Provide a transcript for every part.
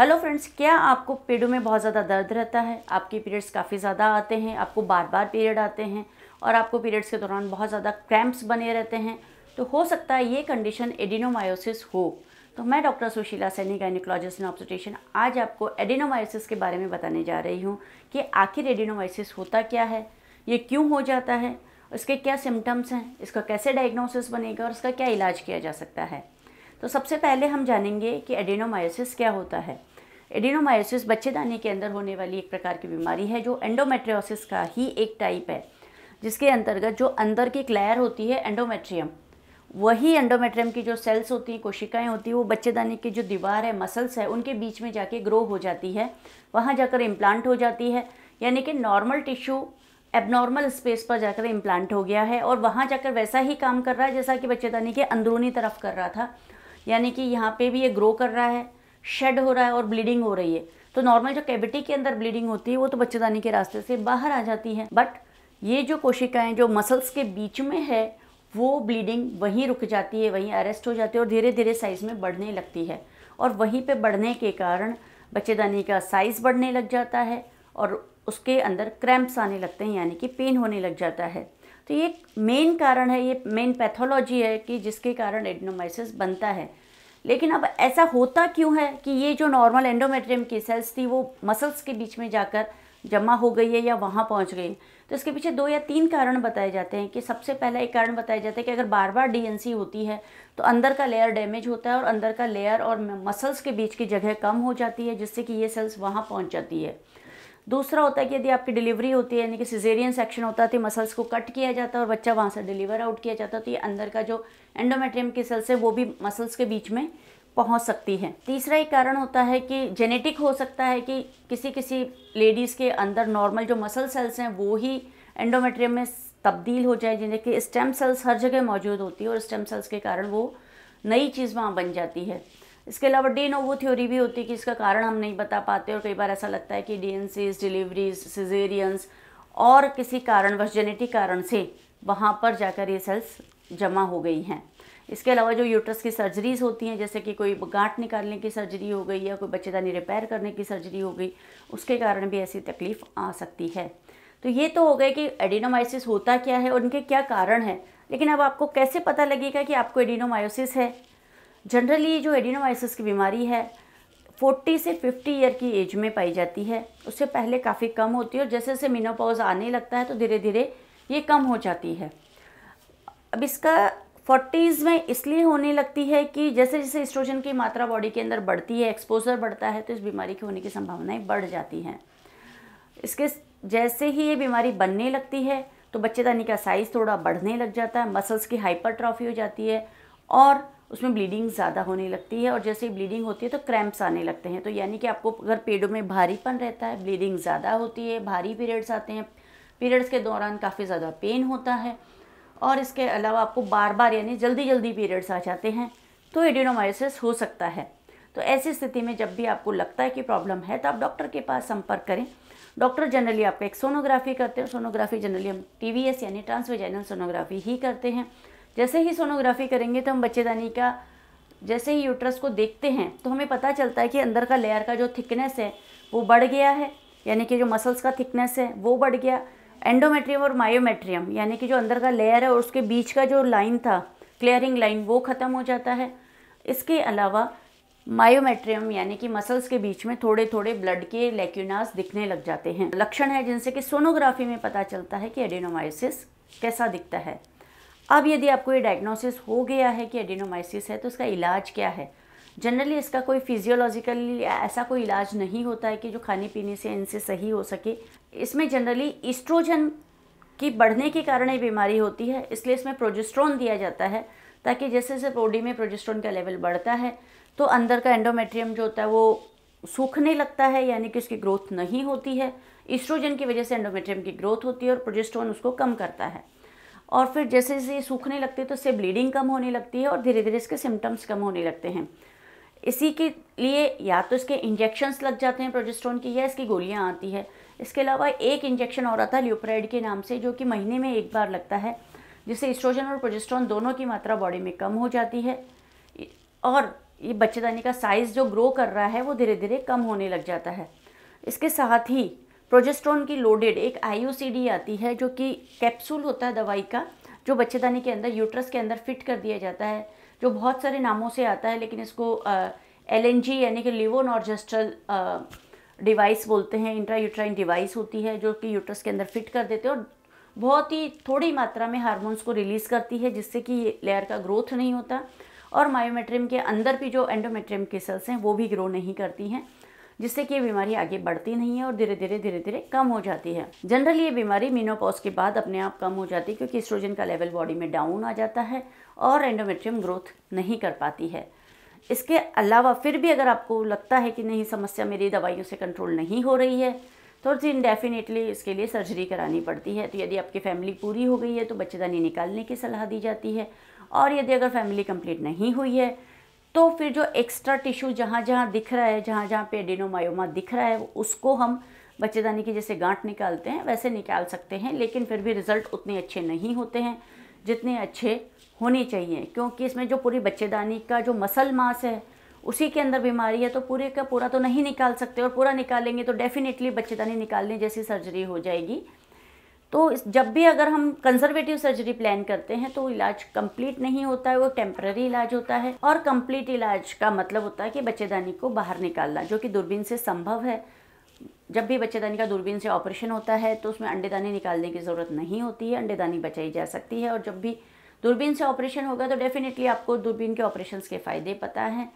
hello friends क्या आपको पेड़ों में बहुत ज़्यादा दर्द रहता है आपके पीरियड्स काफ़ी ज़्यादा आते हैं आपको बार बार पीरियड आते हैं और आपको पीरियड्स के दौरान बहुत ज़्यादा क्रैम्प्स बने रहते हैं तो हो सकता है ये कंडीशन एडिनोमायोसिस हो तो मैं doctor Sushila Saini gynaecologist and obstetrician आज आपको एडिनोमायोसिस के बारे में बताने जा रही हूँ कि आखिर एडिनोमायोसिस होता क्या है ये क्यों हो जाता है इसके क्या सिम्टम्स हैं इसका कैसे डायग्नोसिस बनेगा और इसका क्या इलाज किया जा सकता है तो सबसे पहले हम जानेंगे कि एडिनोमायोसिस क्या होता है एडिनोमायोसिस बच्चेदानी के अंदर होने वाली एक प्रकार की बीमारी है जो एंडोमेट्रियोसिस का ही एक टाइप है जिसके अंतर्गत जो अंदर की एक लेयर होती है एंडोमेट्रियम वही एंडोमेट्रियम की जो सेल्स होती हैं कोशिकाएं होती हैं वो बच्चेदानी की जो दीवार है मसल्स है उनके बीच में जाके ग्रो हो जाती है वहाँ जाकर इम्प्लांट हो जाती है यानी कि नॉर्मल टिश्यू एबनॉर्मल स्पेस पर जाकर इम्प्लांट हो गया है और वहाँ जाकर वैसा ही काम कर रहा है जैसा कि बच्चेदानी के अंदरूनी तरफ कर रहा था यानी कि यहाँ पे भी ये ग्रो कर रहा है शेड हो रहा है और ब्लीडिंग हो रही है तो नॉर्मल जो कैविटी के अंदर ब्लीडिंग होती है वो तो बच्चेदानी के रास्ते से बाहर आ जाती है बट ये जो कोशिकाएं जो मसल्स के बीच में है वो ब्लीडिंग वहीं रुक जाती है वहीं अरेस्ट हो जाती है और धीरे धीरे साइज़ में बढ़ने लगती है और वहीं पे बढ़ने के कारण बच्चेदानी का साइज़ बढ़ने लग जाता है और उसके अंदर क्रैम्प्स आने लगते हैं यानी कि पेन होने लग जाता है तो ये मेन कारण है ये मेन पैथोलॉजी है कि जिसके कारण एडनोमाइसिस बनता है लेकिन अब ऐसा होता क्यों है कि ये जो नॉर्मल एंडोमेट्रियम की सेल्स थी वो मसल्स के बीच में जाकर जमा हो गई है या वहाँ पहुँच गई तो इसके पीछे दो या तीन कारण बताए जाते हैं कि सबसे पहला एक कारण बताया जाता है कि अगर बार बार डीएनसी होती है तो अंदर का लेयर डैमेज होता है और अंदर का लेयर और मसल्स के बीच की जगह कम हो जाती है जिससे कि ये सेल्स वहाँ पहुँच जाती है दूसरा होता है कि यदि आपकी डिलीवरी होती है यानी कि सिजेरियन सेक्शन होता है तो मसल्स को कट किया जाता है और बच्चा वहाँ से डिलीवर आउट किया जाता है तो ये अंदर का जो एंडोमेट्रियम की सेल्स है वो भी मसल्स के बीच में पहुँच सकती है तीसरा एक कारण होता है कि जेनेटिक हो सकता है कि किसी किसी लेडीज़ के अंदर नॉर्मल जो मसल सेल्स हैं वो ही एंडोमेट्रियम में तब्दील हो जाए जिन्हें कि स्टेम सेल्स हर जगह मौजूद होती है और स्टेम सेल्स के कारण वो नई चीज़ वहाँ बन जाती है इसके अलावा डी नो वो थ्योरी भी होती है कि इसका कारण हम नहीं बता पाते और कई बार ऐसा लगता है कि डी डिलीवरीज सिजेरियंस और किसी कारणवश जेनेटिक कारण से वहाँ पर जाकर ये सेल्स जमा हो गई हैं इसके अलावा जो यूट्रस की सर्जरीज होती हैं जैसे कि कोई गांठ निकालने की सर्जरी हो गई या कोई बच्चेदानी रिपेयर करने की सर्जरी हो गई उसके कारण भी ऐसी तकलीफ आ सकती है तो ये तो हो गए कि एडिनोमाइसिस होता क्या है और उनके क्या कारण है लेकिन अब आपको कैसे पता लगेगा कि आपको एडिनोमायोसिस है जनरली जो एडिनोवाइसिस की बीमारी है 40 से 50 ईयर की एज में पाई जाती है उससे पहले काफ़ी कम होती है और जैसे जैसे मीनोपॉज आने लगता है तो धीरे धीरे ये कम हो जाती है अब इसका फोर्टीज़ में इसलिए होने लगती है कि जैसे जैसे स्ट्रोजन की मात्रा बॉडी के अंदर बढ़ती है एक्सपोजर बढ़ता है तो इस बीमारी के होने की संभावनाएं बढ़ जाती हैं इसके जैसे ही ये बीमारी बनने लगती है तो बच्चेदानी का साइज़ थोड़ा बढ़ने लग जाता है मसल्स की हाइपरट्रॉफी हो जाती है और उसमें ब्लीडिंग ज़्यादा होने लगती है और जैसे ब्लीडिंग होती है तो क्रैम्प्स आने लगते हैं तो यानी कि आपको अगर पेड़ों में भारीपन रहता है ब्लीडिंग ज़्यादा होती है भारी पीरियड्स आते हैं पीरियड्स के दौरान काफ़ी ज़्यादा पेन होता है और इसके अलावा आपको बार बार यानी जल्दी जल्दी पीरियड्स आ जाते हैं तो एडिनोमाइसिस हो सकता है तो ऐसी स्थिति में जब भी आपको लगता है कि प्रॉब्लम है तो आप डॉक्टर के पास संपर्क करें डॉक्टर जनरली आपको एक सोनोग्राफी करते हैं सोनोग्राफी जनरली हम टी यानी ट्रांसवेजाइनल सोनोग्राफी ही करते हैं जैसे ही सोनोग्राफी करेंगे तो हम बच्चेदानी का जैसे ही यूट्रस को देखते हैं तो हमें पता चलता है कि अंदर का लेयर का जो थिकनेस है वो बढ़ गया है यानी कि जो मसल्स का थिकनेस है वो बढ़ गया एंडोमेट्रियम और मायोमेट्रियम यानी कि जो अंदर का लेयर है और उसके बीच का जो लाइन था क्लियरिंग लाइन वो ख़त्म हो जाता है इसके अलावा मायोमेट्रियम यानी कि मसल्स के बीच में थोड़े थोड़े ब्लड के लेक्यूनास दिखने लग जाते हैं लक्षण है जिनसे कि सोनोग्राफी में पता चलता है कि एडिनोमाइसिस कैसा दिखता है अब यदि आपको ये डायग्नोसिस हो गया है कि एडिनोमाइसिस है तो इसका इलाज क्या है जनरली इसका कोई फिजियोलॉजिकली ऐसा कोई इलाज नहीं होता है कि जो खाने पीने से इनसे सही हो सके इसमें जनरली इस्ट्रोजन की बढ़ने के कारण ये बीमारी होती है इसलिए इसमें प्रोजेस्ट्रॉन दिया जाता है ताकि जैसे जैसे बॉडी में प्रोजेस्ट्रॉन का लेवल बढ़ता है तो अंदर का एंडोमेट्रियम जो होता है वो सूखने लगता है यानी कि उसकी ग्रोथ नहीं होती है ईस्ट्रोजन की वजह से एंडोमेट्रियम की ग्रोथ होती है और प्रोजेस्ट्रॉन उसको कम करता है और फिर जैसे जैसे ये सूखने लगते हैं तो इससे ब्लीडिंग कम होने लगती है और धीरे धीरे इसके सिम्टम्स कम होने लगते हैं इसी के लिए या तो इसके इंजेक्शन्स लग जाते हैं प्रोजेस्ट्रॉन की या इसकी गोलियाँ आती है इसके अलावा एक इंजेक्शन और आता है ल्यूप्राइड के नाम से जो कि महीने में एक बार लगता है जिससे इस्ट्रोजन और प्रोजेस्ट्रॉन दोनों की मात्रा बॉडी में कम हो जाती है और ये बच्चेदानी का साइज़ जो ग्रो कर रहा है वो धीरे धीरे कम होने लग जाता है इसके साथ ही प्रोजेस्ट्रॉन की लोडेड एक आई आती है जो कि कैप्सूल होता है दवाई का जो बच्चेदानी के अंदर यूट्रस के अंदर फिट कर दिया जाता है जो बहुत सारे नामों से आता है लेकिन इसको एल यानी कि लिवोनॉर्जेस्ट्रल डिवाइस बोलते हैं इंट्रा यूट्राइन डिवाइस होती है जो कि यूट्रस के अंदर फिट कर देते हैं और बहुत ही थोड़ी मात्रा में हार्मोन्स को रिलीज़ करती है जिससे कि लेयर का ग्रोथ नहीं होता और मायोमेट्रियम के अंदर भी जो एंडोमेट्रियम की सेल्स हैं वो भी ग्रो नहीं करती हैं जिससे कि ये बीमारी आगे बढ़ती नहीं है और धीरे धीरे धीरे धीरे कम हो जाती है जनरली ये बीमारी मीनोपॉज के बाद अपने आप कम हो जाती है क्योंकि एस्ट्रोजन का लेवल बॉडी में डाउन आ जाता है और एंडोमेट्रियम ग्रोथ नहीं कर पाती है इसके अलावा फिर भी अगर आपको लगता है कि नहीं समस्या मेरी दवाइयों से कंट्रोल नहीं हो रही है तो जी इनडेफिनेटली इसके लिए सर्जरी करानी पड़ती है तो यदि आपकी फैमिली पूरी हो गई है तो बच्चेदानी निकालने की सलाह दी जाती है और यदि अगर फैमिली कंप्लीट नहीं हुई है तो फिर जो एक्स्ट्रा टिश्यू जहाँ जहाँ दिख रहा है जहाँ जहाँ पे एडिनोमायोमा दिख रहा है उसको हम बच्चेदानी की जैसे गांठ निकालते हैं वैसे निकाल सकते हैं लेकिन फिर भी रिज़ल्ट उतने अच्छे नहीं होते हैं जितने अच्छे होने चाहिए क्योंकि इसमें जो पूरी बच्चेदानी का जो मसल मास है उसी के अंदर बीमारी है तो पूरे का पूरा तो नहीं निकाल सकते और पूरा निकालेंगे तो डेफिनेटली बच्चेदानी निकालने जैसी सर्जरी हो जाएगी तो जब भी अगर हम कंजर्वेटिव सर्जरी प्लान करते हैं तो इलाज कंप्लीट नहीं होता है वो टेम्प्ररी इलाज होता है और कंप्लीट इलाज का मतलब होता है कि बच्चेदानी को बाहर निकालना जो कि दूरबीन से संभव है जब भी बच्चेदानी का दूरबीन से ऑपरेशन होता है तो उसमें अंडेदानी निकालने की ज़रूरत नहीं होती है अंडेदानी बचाई जा सकती है और जब भी दूरबीन से ऑपरेशन होगा तो डेफिनेटली आपको दूरबीन के ऑपरेशन के फ़ायदे पता हैं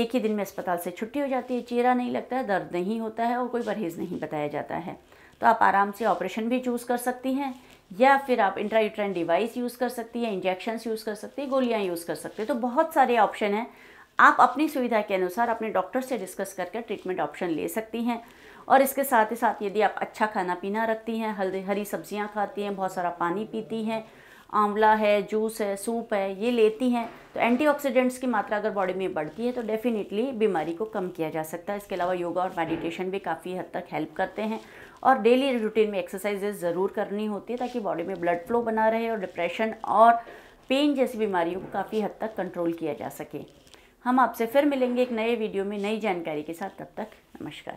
एक ही दिन में अस्पताल से छुट्टी हो जाती है चेहरा नहीं लगता है दर्द नहीं होता है और कोई परहेज़ नहीं बताया जाता है तो आप आराम से ऑपरेशन भी चूज़ कर सकती हैं या फिर आप इंट्राइट्रेन डिवाइस यूज़ कर सकती हैं इंजेक्शन यूज़ कर सकती हैं गोलियाँ यूज़ कर सकते हैं तो बहुत सारे ऑप्शन हैं आप अपनी सुविधा के अनुसार अपने डॉक्टर से डिस्कस करके ट्रीटमेंट ऑप्शन ले सकती हैं और इसके साथ ही साथ यदि आप अच्छा खाना पीना रखती हैं हल्दी हरी सब्जियां खाती हैं बहुत सारा पानी पीती हैं आंवला है जूस है सूप है ये लेती हैं तो एंटीऑक्सीडेंट्स की मात्रा अगर बॉडी में बढ़ती है तो डेफिनेटली बीमारी को कम किया जा सकता है इसके अलावा योगा और मेडिटेशन भी काफ़ी हद तक हेल्प करते हैं और डेली रूटीन में एक्सरसाइजेज ज़रूर करनी होती है ताकि बॉडी में ब्लड फ्लो बना रहे और डिप्रेशन और पेन जैसी बीमारियों को काफ़ी हद तक कंट्रोल किया जा सके हम आपसे फिर मिलेंगे एक नए वीडियो में नई जानकारी के साथ तब तक नमस्कार